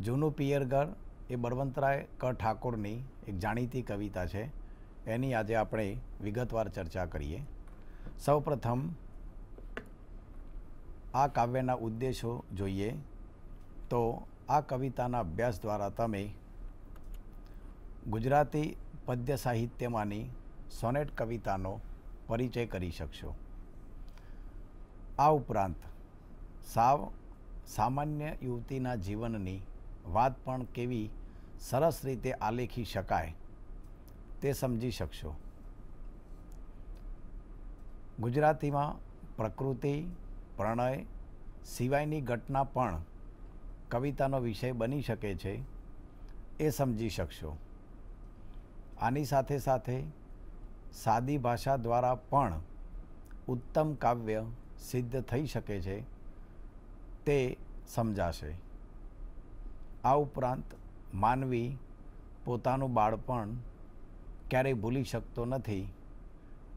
જૂનું પિયરઘર એ બળવંતરાય ક ઠાકોરની એક જાણીતી કવિતા છે એની આજે આપણે વિગતવાર ચર્ચા કરીએ સૌપ્રથમ આ કાવ્યના ઉદ્દેશો જોઈએ તો આ કવિતાના અભ્યાસ દ્વારા તમે ગુજરાતી પદ્ય સાહિત્યમાંની સોનેટ કવિતાનો પરિચય કરી શકશો આ ઉપરાંત સાવ સામાન્ય યુવતીના જીવનની વાત પણ કેવી સરસ રીતે આલેખી શકાય તે સમજી શકશો ગુજરાતીમાં પ્રકૃતિ પ્રણય સિવાયની ઘટના પણ કવિતાનો વિષય બની શકે છે એ સમજી શકશો આની સાથે સાથે સાદી ભાષા દ્વારા પણ ઉત્તમ કાવ્ય સિદ્ધ થઈ શકે છે તે સમજાશે આ ઉપરાંત માનવી પોતાનું બાળપણ ક્યારેય ભૂલી શકતો નથી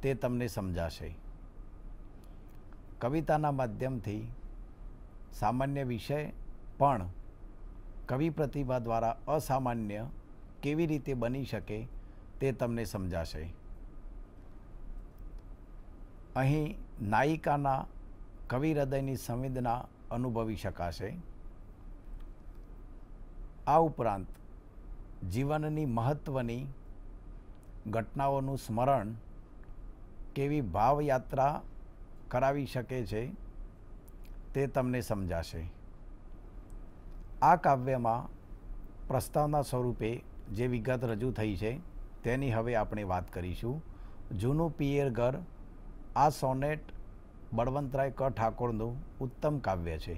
તે તમને સમજાશે કવિતાના માધ્યમથી સામાન્ય વિષય પણ કવિ પ્રતિભા દ્વારા અસામાન્ય કેવી રીતે બની શકે તે તમને સમજાશે અહીં નાયિકાના કવિ હૃદયની સંવેદના અનુભવી શકાશે આ ઉપરાંત જીવનની મહત્ત્વની ઘટનાઓનું સ્મરણ કેવી ભાવયાત્રા કરાવી શકે છે તે તમને સમજાશે આ કાવ્યમાં પ્રસ્તાવના સ્વરૂપે જે વિગત રજૂ થઈ છે તેની હવે આપણે વાત કરીશું જૂનું પિયર ઘર આ સોનેટ બળવંતરાય ક ઠાકોરનું ઉત્તમ કાવ્ય છે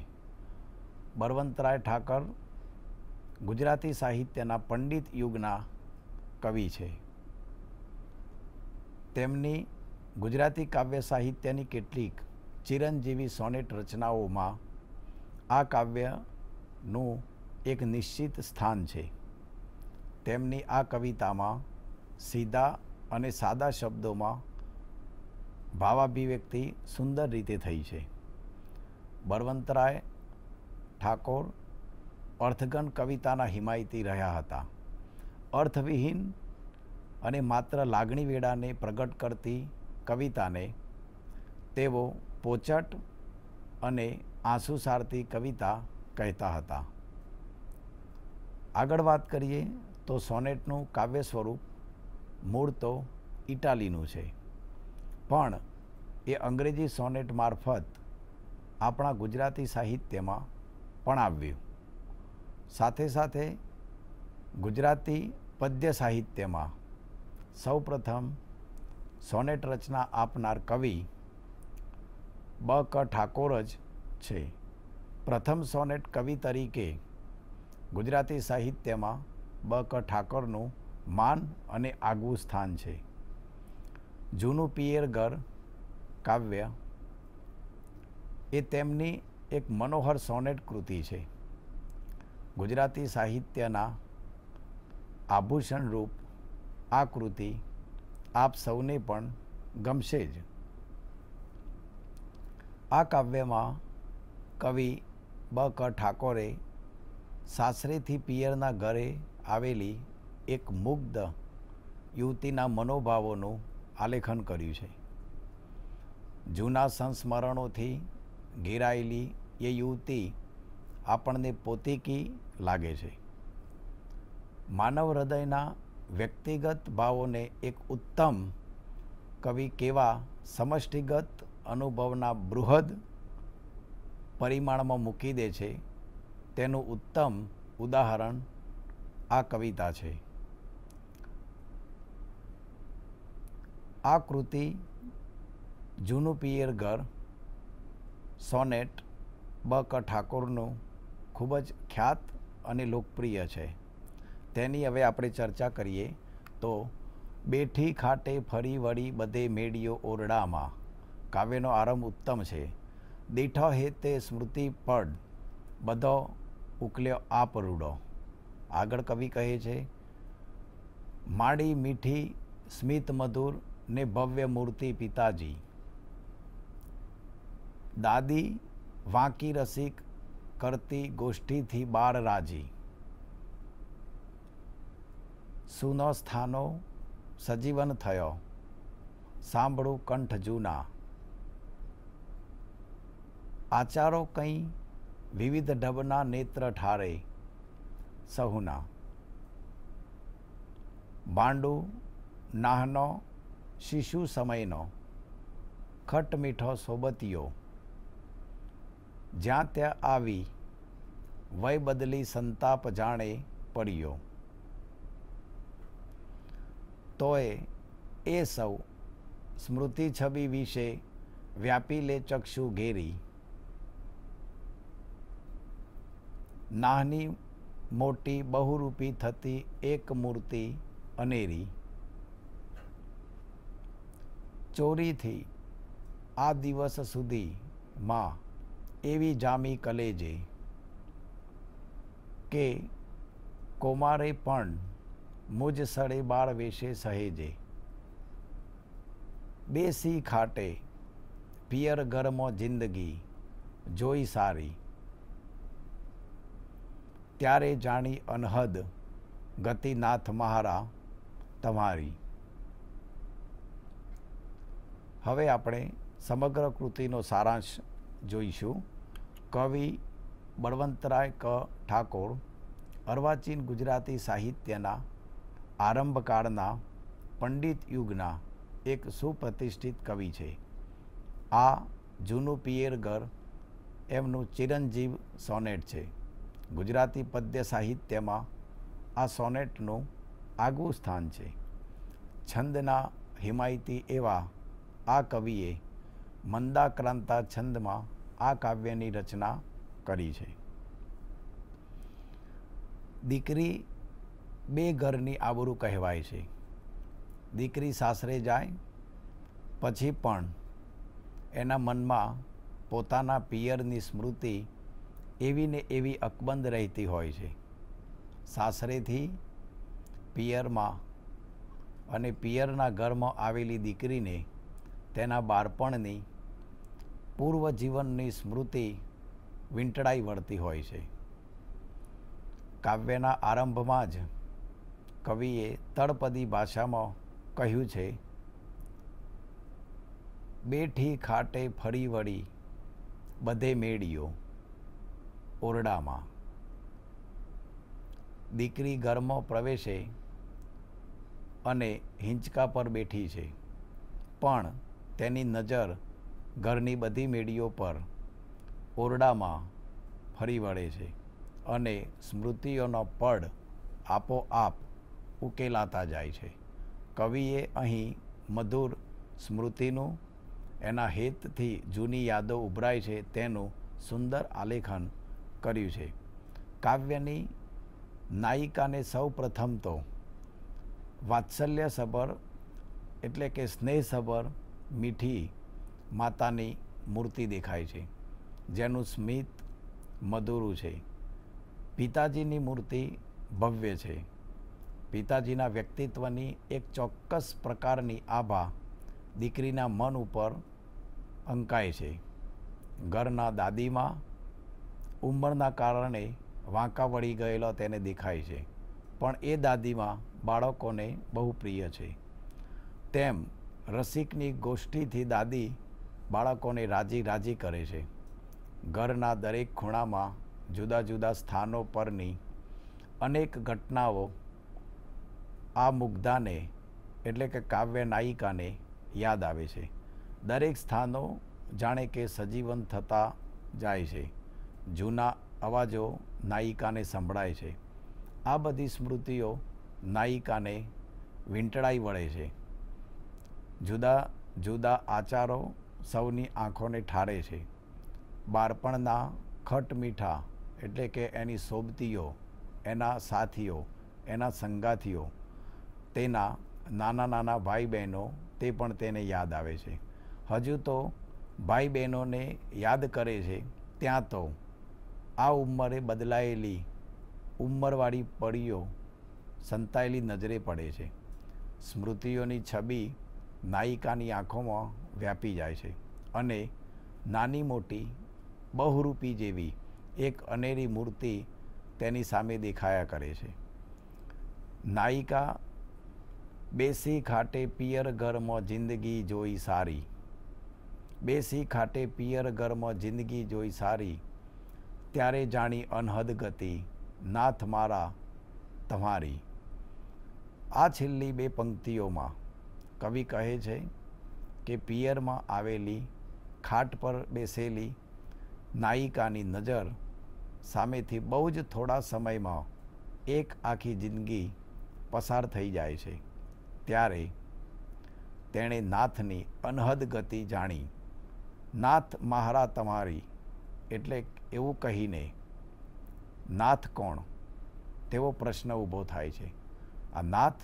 બળવંતરાય ઠાકર ગુજરાતી સાહિત્યના પંડિત યુગના કવિ છે તેમની ગુજરાતી કાવ્ય સાહિત્યની કેટલીક ચિરંજીવી સોનેટ રચનાઓમાં આ કાવ્યનું એક નિશ્ચિત સ્થાન છે તેમની આ કવિતામાં સીધા અને સાદા શબ્દોમાં ભાવાભિવ્યક્તિ સુંદર રીતે થઈ છે બળવંતરાય ઠાકોર અર્થઘન કવિતાના હિમાયતી રહ્યા હતા અર્થવિહીન અને માત્ર લાગણી વેડાને પ્રગટ કરતી કવિતાને તેઓ પોચટ અને આંસુ સારતી કવિતા કહેતા હતા આગળ વાત કરીએ તો સોનેટનું કાવ્ય સ્વરૂપ મૂળ તો ઇટાલીનું છે પણ એ અંગ્રેજી સોનેટ મારફત આપણા ગુજરાતી સાહિત્યમાં પણ આવ્યું સાથે સાથે ગુજરાતી પદ્ય સાહિત્યમાં સૌપ્રથમ સોનેટ રચના આપનાર કવિ બ ક ઠાકોર જ છે પ્રથમ સોનેટ કવિ તરીકે ગુજરાતી સાહિત્યમાં બ ક ઠાકોરનું માન અને આગવું સ્થાન છે જૂનું પિયરગર કાવ્ય એ તેમની એક મનોહર સોનેટ કૃતિ છે ગુજરાતી સાહિત્યના આભૂષણરૂપ આ કૃતિ આપ સૌને પણ ગમશે જ આ કાવ્યમાં કવિ બ ક ઠાકોરે સાસરેથી પિયરના ઘરે આવેલી એક મુગ્ધ યુવતીના મનોભાવોનું આલેખન કર્યું છે જૂના સંસ્મરણોથી ઘેરાયેલી એ યુવતી આપણને પોતીકી લાગે છે માનવ હૃદયના વ્યક્તિગત ભાવોને એક ઉત્તમ કવિ કેવા સમષ્ટિગત અનુભવના બૃહદ પરિમાણમાં મૂકી દે છે તેનું ઉત્તમ ઉદાહરણ આ કવિતા છે આ કૃતિ જૂનું પિયરગર સોનેટ બ ઠાકોરનું ખૂબ જ ખ્યાત અને લોકપ્રિય છે તેની હવે આપણે ચર્ચા કરીએ તો બેઠી ખાટે ફરી વળી બધે મેડિયો ઓરડામાં કાવ્યનો આરંભ ઉત્તમ છે દીઠો હેતે સ્મૃતિ પડ બધો ઉકલ્યો આ પરુડો આગળ કવિ કહે છે માડી મીઠી સ્મિત મધુર ને ભવ્ય મૂર્તિ પિતાજી દાદી વાંકી રસિક કરતી ગોષ્ઠીથી બાળ રાજી સુનો સ્થાનો સજીવન થયો સાંભળું કંઠ જૂના આચારો કંઈ વિવિધ ઢબના નેત્ર ઠારે સહુના ભાંડુ નાહનો શિશુ સમયનો ખટ મીઠો સોબતીયો જ્યાં ત્યાં આવી વય બદલી સંતાપ જાણે પડ્યો તોય એ સૌ સ્મૃતિ છબી વિશે વ્યાપી લે ચક્ષુ ઘેરી નાની મોટી બહુરૂપી થતી એક મૂર્તિ અનેરી ચોરીથી આ દિવસ સુધી માં એવી જામી કલેજે કે કોમારે પણ મુજ સડે બાળ વેશે સહેજે બેસી ખાટે પિયર ગરમો જિંદગી જોઈ સારી ત્યારે જાણી અનહદ ગતિનાથ મહારા તમારી હવે આપણે સમગ્ર કૃતિનો સારાંશ જોઈશું કવિ બળવંતરાય ક ઠાકોર અર્વાચીન ગુજરાતી સાહિત્યના આરંભકાળના પંડિત યુગના એક સુપ્રતિષ્ઠિત કવિ છે આ જૂનું પિયેરગર એમનું ચિરંજીવ સોનેટ છે ગુજરાતી પદ્ય સાહિત્યમાં આ સોનેટનું આગવું સ્થાન છે છંદના હિમાયતી એવા આ કવિએ મંદાક્રાંતા છંદમાં આ કાવ્યની રચના કરી છે દીકરી બે ઘરની આબરૂ કહેવાય છે દીકરી સાસરે જાય પછી પણ એના મનમાં પોતાના પિયરની સ્મૃતિ એવી ને એવી અકબંધ રહેતી હોય છે સાસરેથી પિયરમાં અને પિયરના ઘરમાં આવેલી દીકરીને તેના બાળપણની પૂર્વ જીવનની સ્મૃતિ વીંટળાઈ વળતી હોય છે કાવ્યના આરંભમાં જ કવિએ તળપદી ભાષામાં કહ્યું છે બેઠી ખાટે ફરી વળી બધે મેળીઓ ઓરડામાં દીકરી ઘરમાં પ્રવેશે અને હિંચકા પર બેઠી છે પણ તેની નજર ઘરની બધી મેળીઓ પર ઓરડામાં ફરી વળે છે અને સ્મૃતિઓનો પડ આપોઆપ ઉકેલાતા જાય છે કવિએ અહીં મધુર સ્મૃતિનું એના હેતથી જૂની યાદો ઉભરાય છે તેનું સુંદર આલેખન કર્યું છે કાવ્યની નાયિકાને સૌ પ્રથમ તો વાત્સલ્યસભર એટલે કે સ્નેહસભર મીઠી માતાની મૂર્તિ દેખાય છે જેનું સ્મિત મધુરું છે પિતાજીની મૂર્તિ ભવ્ય છે પિતાજીના વ્યક્તિત્વની એક ચોક્કસ પ્રકારની આભા દીકરીના મન ઉપર અંકાય છે ઘરના દાદીમાં ઉંમરના કારણે વાંકા વળી ગયેલો તેને દેખાય છે પણ એ દાદીમાં બાળકોને બહુ પ્રિય છે તેમ રસિકની ગોષ્ઠીથી દાદી બાળકોને રાજી રાજી કરે છે ઘરના દરેક ખૂણામાં જુદા જુદા સ્થાનો પરની અનેક ઘટનાઓ આ મુગ્ધાને એટલે કે કાવ્ય નાયિકાને યાદ આવે છે દરેક સ્થાનો જાણે કે સજીવન થતા જાય છે જૂના અવાજો નાયિકાને સંભળાય છે આ બધી સ્મૃતિઓ નાયિકાને વીંટળાઈ વળે છે જુદા જુદા આચારો સૌની આંખોને ઠારે છે બાળપણના ખટ મીઠા એટલે કે એની સોબતીઓ એના સાથીઓ એના સંગાથીઓ તેના નાના નાના ભાઈ બહેનો તે પણ તેને યાદ આવે છે હજુ તો ભાઈ બહેનોને યાદ કરે છે ત્યાં તો આ ઉંમરે બદલાયેલી ઉંમરવાળી પડીઓ સંતાયેલી નજરે પડે છે સ્મૃતિઓની છબી નાયિકાની આંખોમાં વ્યાપી જાય છે અને નાની મોટી બહુરૂપી જેવી એક અનેરી મૂર્તિ તેની સામે દેખાયા કરે છે નાયિકા બેસી ખાટે પિયર ઘરમાં જિંદગી જોઈ સારી બેસી ખાટે પિયર ઘરમાં જિંદગી જોઈ સારી ત્યારે જાણી અનહદ ગતિ નાથ મારા તમારી આ છેલ્લી બે પંક્તિઓમાં કવિ કહે છે કે પિયરમાં આવેલી ખાટ પર બેસેલી નાયિકાની નજર સામેથી બહુ જ થોડા સમયમાં એક આખી જિંદગી પસાર થઈ જાય છે ત્યારે તેણે નાથની અનહદ ગતિ જાણી નાથ મહારા તમારી એટલે એવું કહીને નાથ કોણ તેવો પ્રશ્ન ઊભો થાય છે આ નાથ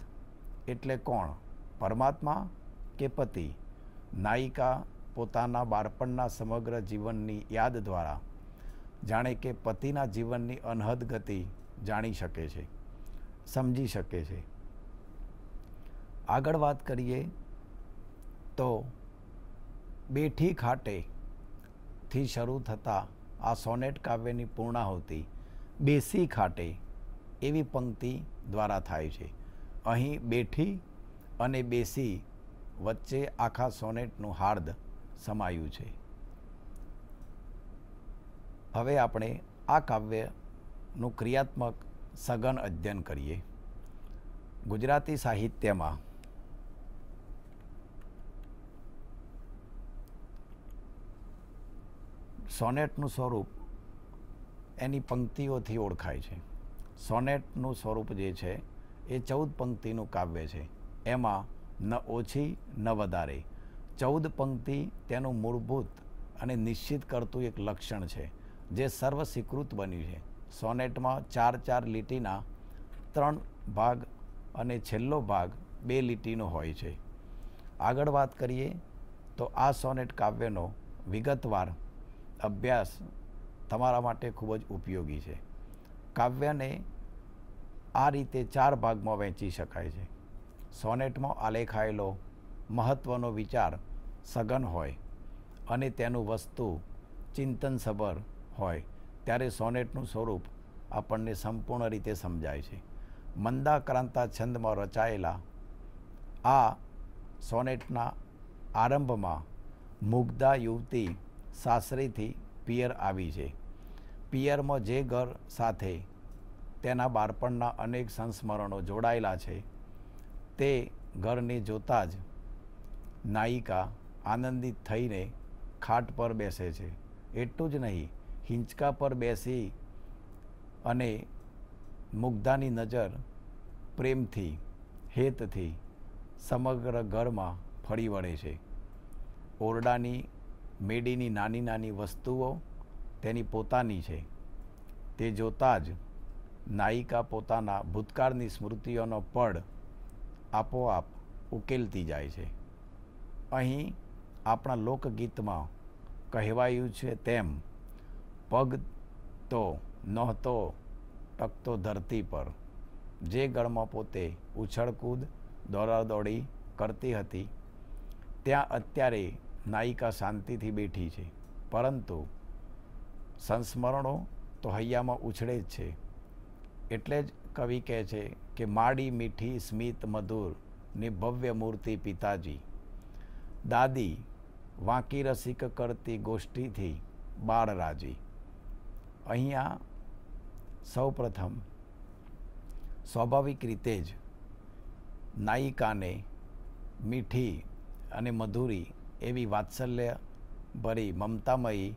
એટલે કોણ પરમાત્મા કે પતિ નાયિકા પોતાના બાળપણના સમગ્ર જીવનની યાદ દ્વારા જાણે કે પતિના જીવનની અનહદ ગતિ જાણી શકે છે સમજી શકે છે આગળ વાત કરીએ તો બેઠી ખાટે થી શરૂ થતાં આ સોનેટ કાવ્યની પૂર્ણાહુતિ બેસી ખાટે એવી પંક્તિ દ્વારા થાય છે અહીં બેઠી અને બેસી વચ્ચે આખા સોનેટનું હાર્દ સમાયું છે હવે આપણે આ કાવ્યનું ક્રિયાત્મક સઘન અધ્યયન કરીએ ગુજરાતી સાહિત્યમાં સોનેટનું સ્વરૂપ એની પંક્તિઓથી ઓળખાય છે સોનેટનું સ્વરૂપ જે છે એ ચૌદ પંક્તિનું કાવ્ય છે એમાં ન ઓછી ન વધારે ચૌદ પંક્તિ તેનું મૂળભૂત અને નિશ્ચિત કરતું એક લક્ષણ છે જે સર્વ સ્વીકૃત બન્યું છે સોનેટમાં ચાર ચાર લીટીના ત્રણ ભાગ અને છેલ્લો ભાગ બે લીટીનો હોય છે આગળ વાત કરીએ તો આ સોનેટ કાવ્યનો વિગતવાર અભ્યાસ તમારા માટે ખૂબ જ ઉપયોગી છે કાવ્યને આ રીતે ચાર ભાગમાં વહેંચી શકાય છે સોનેટમાં આલેખાયેલો મહત્ત્વનો વિચાર સઘન હોય અને તેનું વસ્તુ ચિંતનસભર હોય ત્યારે સોનેટનું સ્વરૂપ આપણને સંપૂર્ણ રીતે સમજાય છે મંદાક્રાંતા છંદમાં રચાયેલા આ સોનેટના આરંભમાં મુગ્ધા યુવતી સાસરીથી પિયર આવી છે પિયરમાં જે ઘર સાથે તેના બાળપણના અનેક સંસ્મરણો જોડાયેલા છે તે ઘરને જોતાં જ નાયિકા આનંદિત થઈને ખાટ પર બેસે છે એટલું જ નહીં હિંચકા પર બેસી અને મુગ્ધાની નજર પ્રેમથી હેતથી સમગ્ર ઘરમાં ફરી વળે છે ઓરડાની મેડીની નાની નાની વસ્તુઓ તેની પોતાની છે તે જોતાં જ નાયિકા પોતાના ભૂતકાળની સ્મૃતિઓનો પડ આપોઆપ ઉકેલતી જાય છે અહીં આપણા લોકગીતમાં કહેવાયું છે તેમ પગ તો નહોતો ટકતો ધરતી પર જે ગળમાં પોતે ઉછળકૂદ દોડાદોડી કરતી હતી ત્યાં અત્યારે નાયિકા શાંતિથી બેઠી છે પરંતુ સંસ્મરણો તો હૈયામાં ઉછળે જ છે એટલે જ કવિ કહે છે કે માડી મીઠી સ્મિત મધુર ને ભવ્ય મૂર્તિ પિતાજી દાદી વાંકી રસિક કરતી ગોષ્ઠીથી બાળ રાજી અહીંયા પ્રથમ સ્વાભાવિક રીતે જ નાયિકાને મીઠી અને મધુરી એવી વાત્સલ્ય ભરી મમતામયી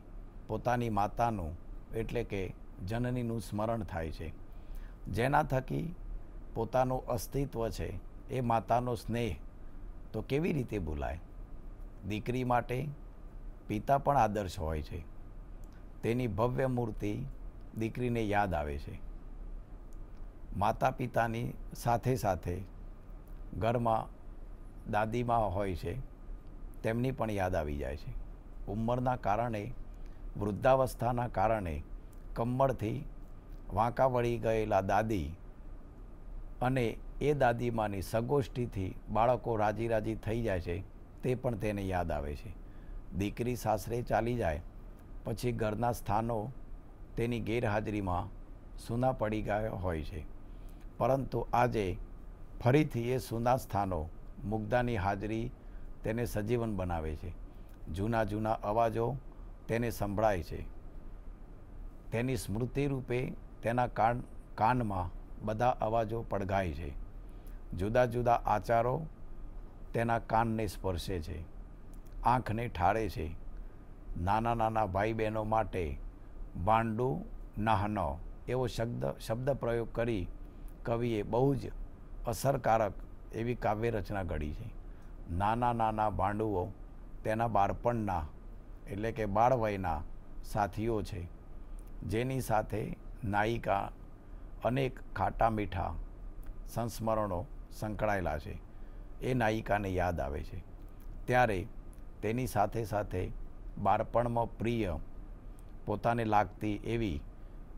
પોતાની માતાનું એટલે કે જનનીનું સ્મરણ થાય છે જેના થકી પોતાનું અસ્તિત્વ છે એ માતાનો સ્નેહ તો કેવી રીતે ભૂલાય દીકરી માટે પિતા પણ આદર્શ હોય છે તેની ભવ્ય મૂર્તિ દીકરીને યાદ આવે છે માતા પિતાની સાથે સાથે ઘરમાં દાદીમાં હોય છે તેમની પણ યાદ આવી જાય છે ઉંમરના કારણે વૃદ્ધાવસ્થાના કારણે કમરથી વાંકા વળી ગયેલા દાદી અને એ દાદીમાની સગોષ્ઠીથી બાળકો રાજી રાજી થઈ જાય છે તે પણ તેને યાદ આવે છે દીકરી સાસરે ચાલી જાય પછી ઘરના સ્થાનો તેની ગેરહાજરીમાં સૂના પડી ગયા હોય છે પરંતુ આજે ફરીથી એ સૂના સ્થાનો મુગ્ધાની હાજરી તેને સજીવન બનાવે છે જૂના જૂના અવાજો તેને સંભળાય છે તેની સ્મૃતિ રૂપે તેના કાન કાનમાં બધા અવાજો પડઘાય છે જુદા જુદા આચારો તેના કાનને સ્પર્શે છે આંખને ઠારે છે નાના નાના ભાઈ બહેનો માટે ભાંડું નાહનો એવો શબ્દ શબ્દ પ્રયોગ કરી કવિએ બહુ જ અસરકારક એવી કાવ્ય રચના ઘડી છે નાના નાના ભાંડુઓ તેના બાળપણના એટલે કે બાળવયના સાથીઓ છે જેની સાથે નાયિકા અનેક ખાટા મીઠા સંસ્મરણો સંકળાયેલા છે એ નાયિકાને યાદ આવે છે ત્યારે તેની સાથે સાથે બાળપણમાં પ્રિય પોતાને લાગતી એવી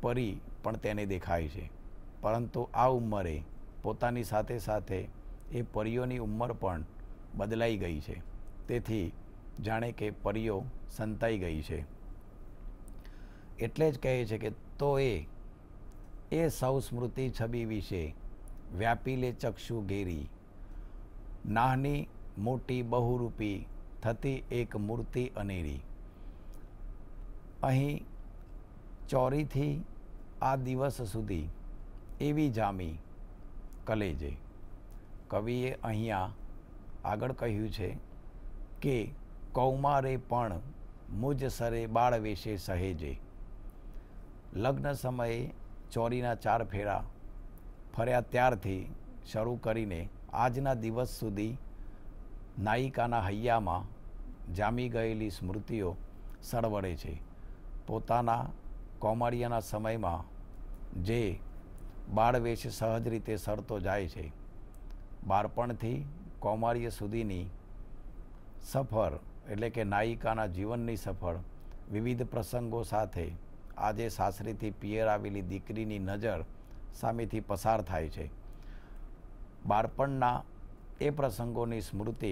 પરી પણ તેને દેખાય છે પરંતુ આ ઉંમરે પોતાની સાથે સાથે એ પરીઓની ઉંમર પણ બદલાઈ ગઈ છે તેથી જાણે કે પરીઓ સંતાઈ ગઈ છે એટલે જ કહે છે કે તોય એ સૌ સ્મૃતિ છબી વિશે વ્યાપી લે ચક્ષુ ઘેરી નાની મોટી બહુરૂપી થતી એક મૂર્તિ અનેરી અહીં ચોરીથી આ દિવસ સુધી એવી જામી કલેજે કવિએ અહીંયા આગળ કહ્યું છે કે કૌમારે પણ મુજ સરે બાળ વિશે સહેજે લગ્ન સમયે ચોરીના ચાર ફેરા ફર્યા ત્યારથી શરૂ કરીને આજના દિવસ સુધી નાયિકાના હૈયામાં જામી ગયેલી સ્મૃતિઓ સળવળે છે પોતાના કોમળિયાના સમયમાં જે બાળવેશ સહજ રીતે સરતો જાય છે બાળપણથી કૌમાર્ય સુધીની સફર એટલે કે નાયિકાના જીવનની સફર વિવિધ પ્રસંગો સાથે આજે સાસરીથી પિયર આવેલી દીકરીની નજર સામેથી પસાર થાય છે બાળપણના એ પ્રસંગોની સ્મૃતિ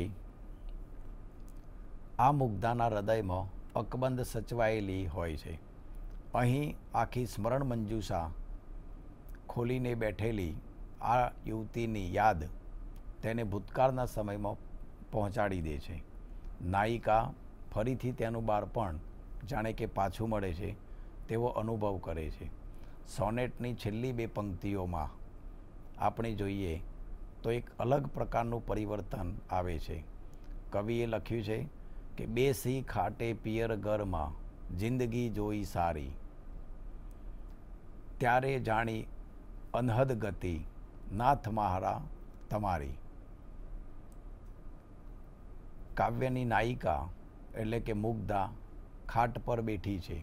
આ મુગ્ધાના હૃદયમાં અકબંધ સચવાયેલી હોય છે અહીં આખી સ્મરણ મંજુષા ખોલીને બેઠેલી આ યુવતીની યાદ તેને ભૂતકાળના સમયમાં પહોંચાડી દે છે નાયિકા ફરીથી તેનું બાળપણ જાણે કે પાછું મળે છે તેવો અનુભવ કરે છે સોનેટની છેલ્લી બે પંક્તિઓમાં આપણે જોઈએ તો એક અલગ પ્રકારનું પરિવર્તન આવે છે કવિએ લખ્યું છે કે બે સિંહ ખાટે પિયર ઘરમાં જિંદગી જોઈ સારી ત્યારે જાણી અનહદ ગતિ નાથ મહારા તમારી કાવ્યની નાયિકા એટલે કે મુગ્ધા ખાટ પર બેઠી છે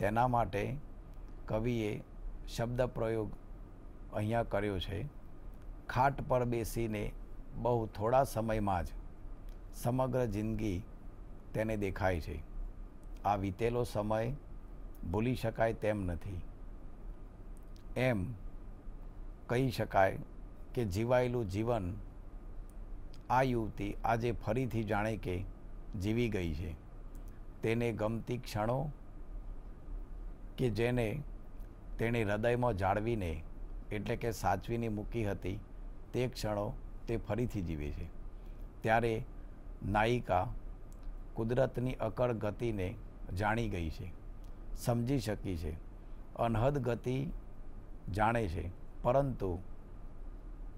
તેના માટે કવિએ શબ્દ પ્રયોગ અહીંયા કર્યો છે ખાટ પર બેસીને બહુ થોડા સમયમાં જ સમગ્ર જિંદગી તેને દેખાય છે આ વીતેલો સમય ભૂલી શકાય તેમ નથી એમ કહી શકાય કે જીવાયેલું જીવન આ યુવતી આજે ફરીથી જાણે કે જીવી ગઈ છે તેને ગમતી ક્ષણો કે જેને તેણે હૃદયમાં જાળવીને એટલે કે સાચવીને મૂકી હતી તે ક્ષણો તે ફરીથી જીવે છે ત્યારે નાયિકા કુદરતની અકળ ગતિને જાણી ગઈ છે સમજી શકી છે અનહદ ગતિ જાણે છે પરંતુ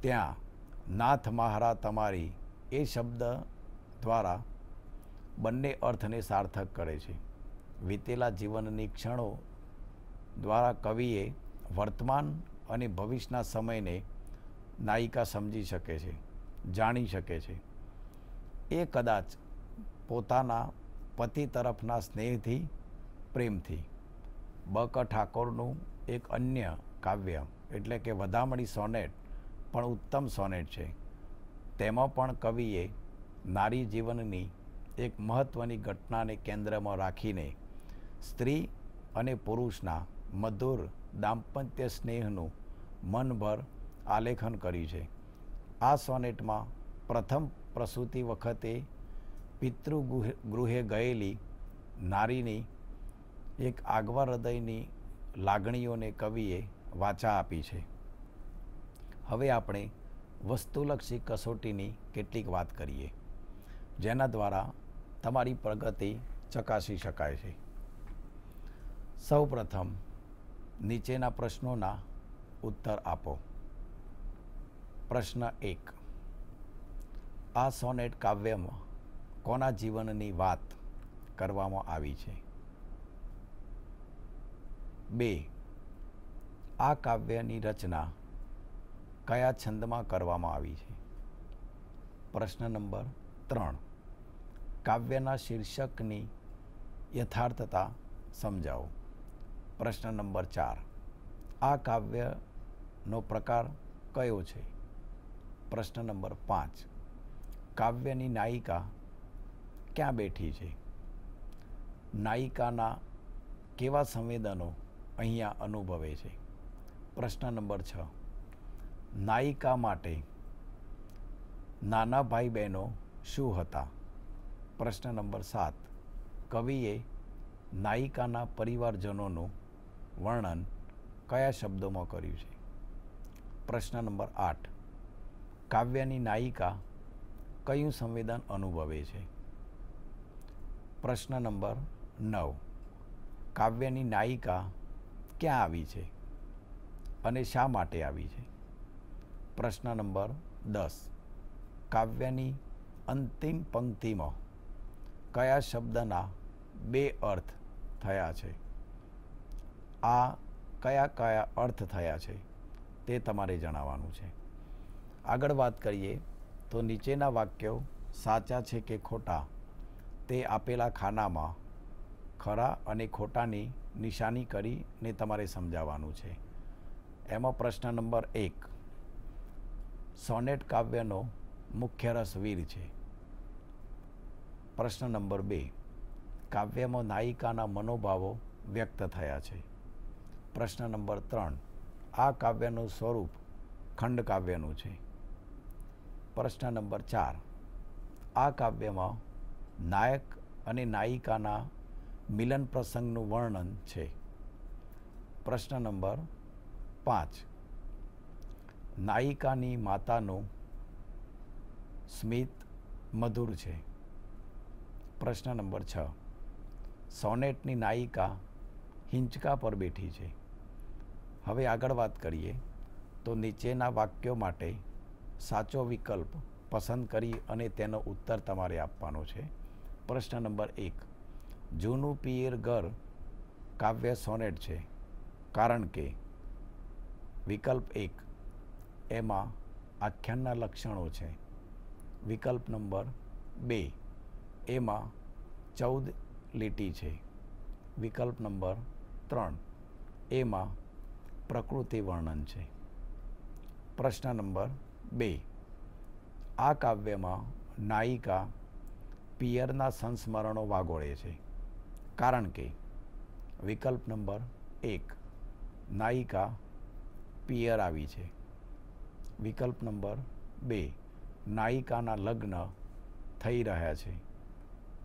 ત્યાં નાથ મહારા તમારી એ શબ્દ દ્વારા બંને અર્થને સાર્થક કરે છે વીતેલા જીવનની ક્ષણો દ્વારા કવિએ વર્તમાન અને ભવિષ્યના સમયને નાયિકા સમજી શકે છે જાણી શકે છે એ કદાચ પોતાના પતિ તરફના સ્નેહથી પ્રેમથી બક ઠાકોરનું એક અન્ય કાવ્ય એટલે કે વધામણી સોનેટ પણ ઉત્તમ સોનેટ છે તેમાં પણ કવિએ નારી જીવનની એક મહત્ત્વની ઘટનાને કેન્દ્રમાં રાખીને સ્ત્રી અને પુરુષના મધુર દાંપત્ય સ્નેહનું મનભર આલેખન કર્યું છે આ સોનેટમાં પ્રથમ પ્રસૂતિ વખતે પિતૃ ગૃહે ગયેલી નારીની એક આગવા હૃદયની લાગણીઓને કવિએ વાચા આપી છે હવે આપણે વસ્તુલક્ષી કસોટીની કેટલીક વાત કરીએ જેના દ્વારા તમારી પ્રગતિ ચકાસી શકાય છે સૌપ્રથમ નીચેના પ્રશ્નોના ઉત્તર આપો પ્રશ્ન એક આ સોનેટ કાવ્યમાં કોના જીવનની વાત કરવામાં આવી છે બે આ કાવ્યની રચના કયા છંદમાં કરવામાં આવી છે પ્રશ્ન નંબર ત્રણ કાવ્યના શીર્ષકની યથાર્થતા સમજાવો પ્રશ્ન નંબર ચાર આ કાવ્યનો પ્રકાર કયો છે પ્રશ્ન નંબર પાંચ કાવ્યની નાયિકા ક્યાં બેઠી છે નાયિકાના કેવા સંવેદનો અહીંયા અનુભવે છે પ્રશ્ન નંબર છ નાયિકા માટે નાના ભાઈ બહેનો શું હતા પ્રશ્ન નંબર સાત કવિએ નાયિકાના પરિવારજનોનું વર્ણન કયા શબ્દોમાં કર્યું છે પ્રશ્ન નંબર આઠ કાવ્યની નાયિકા કયું સંવેદન અનુભવે છે પ્રશ્ન નંબર નવ કાવ્યની નાયિકા ક્યાં આવી છે અને શા માટે આવી છે પ્રશ્ન નંબર દસ કાવ્યની અંતિમ પંક્તિમાં કયા શબ્દના બે અર્થ થયા છે આ કયા કયા અર્થ થયા છે તે તમારે જણાવવાનું છે આગળ વાત કરીએ તો નીચેના વાક્યો સાચા છે કે ખોટા તે આપેલા ખાનામાં ખરા અને ખોટાની નિશાની કરીને તમારે સમજાવવાનું છે એમાં પ્રશ્ન નંબર એક સોનેટ કાવ્યનો મુખ્ય રસ વીર છે પ્રશ્ન નંબર બે કાવ્યમાં નાયિકાના મનોભાવો વ્યક્ત થયા છે પ્રશ્ન નંબર ત્રણ આ કાવ્યનું સ્વરૂપ ખંડ કાવ્યનું છે પ્રશ્ન નંબર ચાર આ કાવ્યમાં નાયક અને નાયિકાના મિલન પ્રસંગનું વર્ણન છે પ્રશ્ન નંબર પાંચ નાયિકાની માતાનું સ્મિત મધુર છે પ્રશ્ન નંબર છ સોનેટની નાયિકા હિંચકા પર બેઠી છે હવે આગળ વાત કરીએ તો નીચેના વાક્યો માટે સાચો વિકલ્પ પસંદ કરી અને તેનો ઉત્તર તમારે આપવાનો છે પ્રશ્ન નંબર એક જૂનું પિયર ઘર કાવ્ય સોનેટ છે કારણ કે વિકલ્પ એક એમાં આખ્યાનના લક્ષણો છે વિકલ્પ નંબર બે એમાં ચૌદ લીટી છે વિકલ્પ નંબર ત્રણ એમાં પ્રકૃતિ વર્ણન છે પ્રશ્ન નંબર બે આ કાવ્યમાં નાયિકા પિયરના સંસ્મરણો વાગોળે છે કારણ કે વિકલ્પ નંબર એક નાયિકા પિયર આવી છે વિકલ્પ નંબર બે નાયિકાના લગ્ન થઈ રહ્યા છે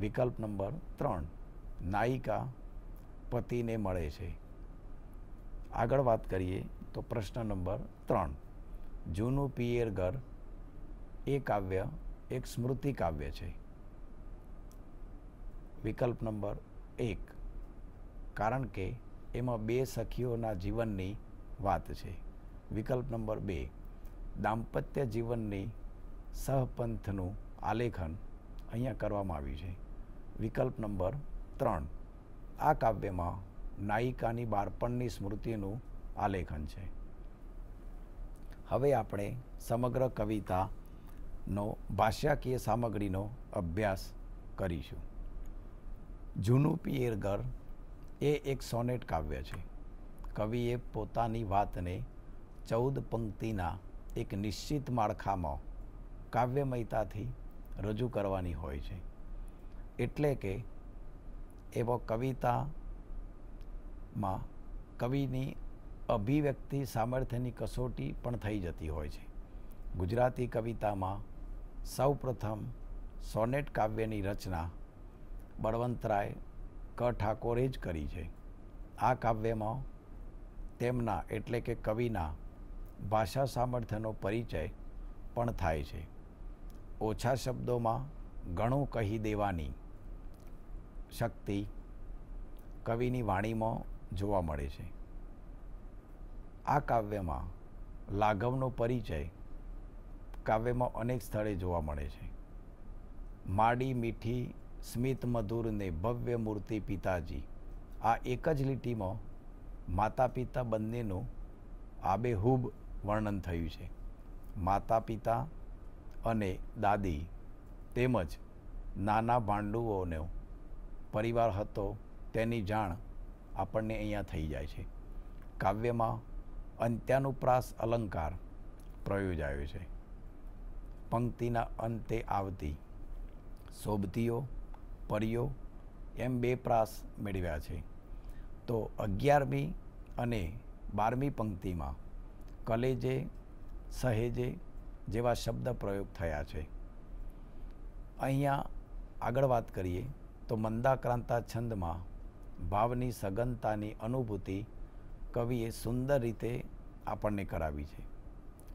વિકલ્પ નંબર ત્રણ નાયિકા પતિને મળે છે આગળ વાત કરીએ તો પ્રશ્ન નંબર ત્રણ જૂનું પિયર એ કાવ્ય એક સ્મૃતિ કાવ્ય છે વિકલ્પ નંબર એક કારણ કે એમાં બે સખીઓના જીવનની વાત છે વિકલ્પ નંબર બે દાંપત્ય જીવનની સહપંથનું આલેખન અહીંયા કરવામાં આવ્યું છે વિકલ્પ નંબર ત્રણ આ કાવ્યમાં નાયિકાની બાળપણની સ્મૃતિનું આલેખન છે હવે આપણે સમગ્ર કવિતાનો ભાષ્યાકીય સામગ્રીનો અભ્યાસ કરીશું જૂનું પિયરગર એ એક સોનેટ કાવ્ય છે કવિએ પોતાની વાતને ચૌદ પંક્તિના એક નિશ્ચિત માળખામાં કાવ્યમયતાથી રજૂ કરવાની હોય છે એટલે કે એવો કવિતા માં કવિની અભિવ્યક્તિ સામર્થ્યની કસોટી પણ થઈ જતી હોય છે ગુજરાતી કવિતામાં સૌપ્રથમ સોનેટ કાવ્યની રચના બળવંતરાય ક ઠાકોરે જ કરી છે આ કાવ્યમાં તેમના એટલે કે કવિના ભાષા સામર્થ્યનો પરિચય પણ થાય છે ઓછા શબ્દોમાં ઘણું કહી દેવાની શક્તિ કવિની વાણીમાં જોવા મળે છે આ કાવ્યમાં લાઘવનો પરિચય કાવ્યમાં અનેક સ્થળે જોવા મળે છે માડી મીઠી સ્મિત મધુર ને ભવ્ય મૂર્તિ પિતાજી આ એક જ લીટીમાં માતા પિતા બંનેનું આબેહૂબ વર્ણન થયું છે માતા પિતા અને દાદી તેમજ નાના ભાંડુઓનો પરિવાર હતો તેની જાણ આપણને અહીંયા થઈ જાય છે કાવ્યમાં અંત્યાનુપ્રાસ અલંકાર પ્રયોજાયો છે પંક્તિના અંતે આવતી શોભતીઓ પરીઓ એમ બે પ્રાસ મેળવ્યા છે તો અગિયારમી અને બારમી પંક્તિમાં કલેજે સહેજે જેવા શબ્દ પ્રયોગ થયા છે અહીંયા આગળ વાત કરીએ તો મંદાક્રાંતા છંદમાં ભાવની સઘનતાની અનુભૂતિ કવિએ સુંદર રીતે આપણને કરાવી છે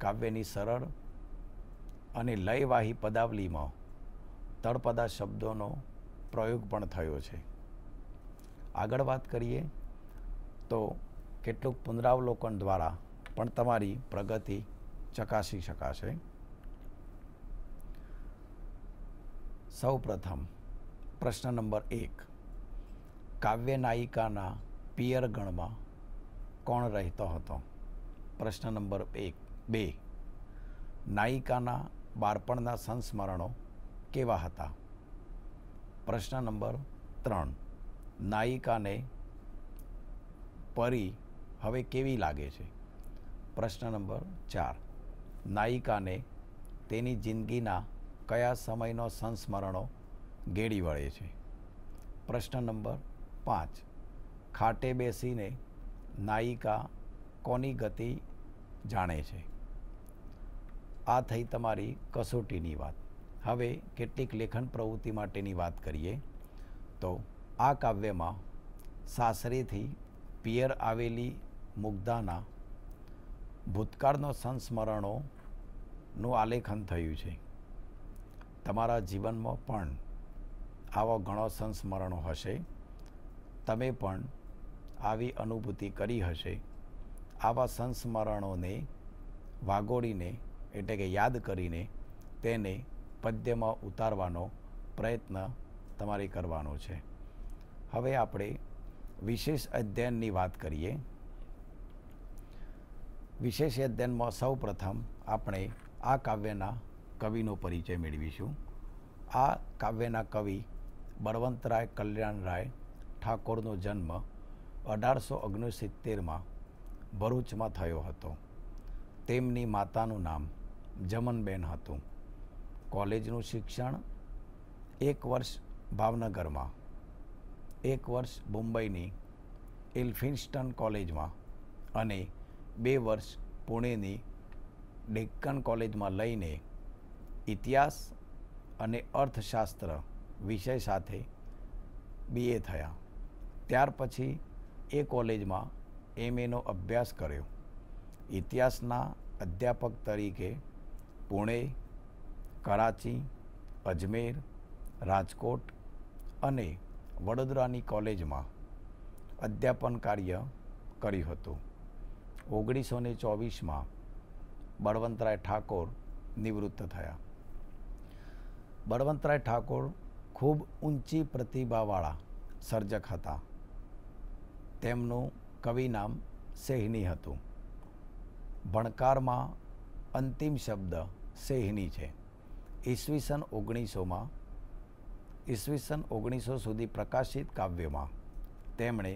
કાવ્યની સરળ અને લયવાહી પદાવલીમાં તળપદા શબ્દોનો પ્રયોગ પણ થયો છે આગળ વાત કરીએ તો કેટલુંક પુનરાવલોકન દ્વારા પણ તમારી પ્રગતિ ચકાસી શકાશે સૌ પ્રથમ પ્રશ્ન નંબર એક કાવ્ય નાયિકાના પિયર ગણમાં કોણ રહેતો હતો પ્રશ્ન નંબર એક બે નાયિકાના બાળપણના સંસ્મરણો કેવા હતા પ્રશ્ન નંબર ત્રણ નાયિકાને પરી હવે કેવી લાગે છે પ્રશ્ન નંબર ચાર નાયિકાને તેની જિંદગીના કયા સમયનો સંસ્મરણો ગેડી વળે છે પ્રશ્ન નંબર પાંચ ખાટે બેસીને નાયિકા કોની ગતિ જાણે છે આ થઈ તમારી કસોટીની વાત હવે કેટલીક લેખન પ્રવૃત્તિ માટેની વાત કરીએ તો આ કાવ્યમાં સાસરેથી પિયર આવેલી મુગ્ધાના ભૂતકાળનો સંસ્મરણોનું આલેખન થયું છે તમારા જીવનમાં પણ આવો ઘણો સંસ્મરણો હશે તમે પણ આવી અનુભૂતિ કરી હશે આવા સંસ્મરણોને વાગોળીને એટલે કે યાદ કરીને તેને પદ્યમાં ઉતારવાનો પ્રયત્ન તમારે કરવાનો છે હવે આપણે વિશેષ અધ્યયનની વાત કરીએ વિશેષ અધ્યયનમાં સૌ પ્રથમ આપણે આ કાવ્યના કવિનો પરિચય મેળવીશું આ કાવ્યના કવિ બળવંતરાય કલ્યાણરાય ઠાકોરનો જન્મ અઢારસો ઓગણસિત્તેરમાં ભરૂચમાં થયો હતો તેમની માતાનું નામ જમનબેન હતું કોલેજનું શિક્ષણ એક વર્ષ ભાવનગરમાં એક વર્ષ મુંબઈની ઇલ્ફિન્સ્ટન કોલેજમાં અને બે વર્ષ પુણેની ડેક્કન કોલેજમાં લઈને ઇતિહાસ અને અર્થશાસ્ત્ર વિષય સાથે બીએ થયા ત્યાર પછી એ કોલેજમાં એમ એનો અભ્યાસ કર્યો ઇતિહાસના અધ્યાપક તરીકે પુણે કરાચી અજમેર રાજકોટ અને વડોદરાની કોલેજમાં અધ્યાપન કાર્ય કર્યું હતું ઓગણીસો ને ચોવીસમાં બળવંતરાય ઠાકોર નિવૃત્ત થયા બળવંતરાય ઠાકોર ખૂબ ઊંચી પ્રતિભાવાળા સર્જક હતા તેમનું કવિ નામ સેહની હતું ભણકારમાં અંતિમ શબ્દ સેહની છે ઈસવીસન ઓગણીસોમાં ઈસવીસન ઓગણીસો સુધી પ્રકાશિત કાવ્યમાં તેમણે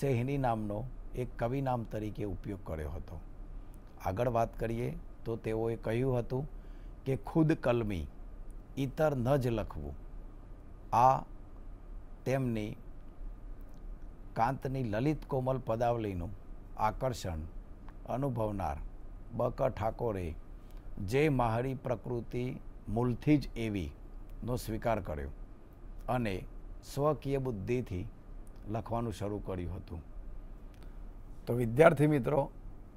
સેહની નામનો એક કવિ નામ તરીકે ઉપયોગ કર્યો હતો આગળ વાત કરીએ તો તેઓએ કહ્યું હતું કે ખુદ કલમી ઇતર ન જ લખવું આ તેમની કાંતની લલિત કોમલ પદાવલીનું આકર્ષણ અનુભવનાર બક ઠાકોરે જે માહરી પ્રકૃતિ મૂલથી જ એવીનો સ્વીકાર કર્યો અને સ્વકીય બુદ્ધિથી લખવાનું શરૂ કર્યું હતું તો વિદ્યાર્થી મિત્રો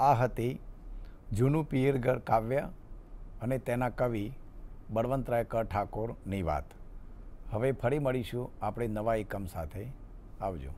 આ હતી જૂનું પિયરગર કાવ્ય અને તેના કવિ બળવંતરાય ક ઠાકોરની વાત હવે ફરી મળીશું આપણે નવા એકમ સાથે આવજો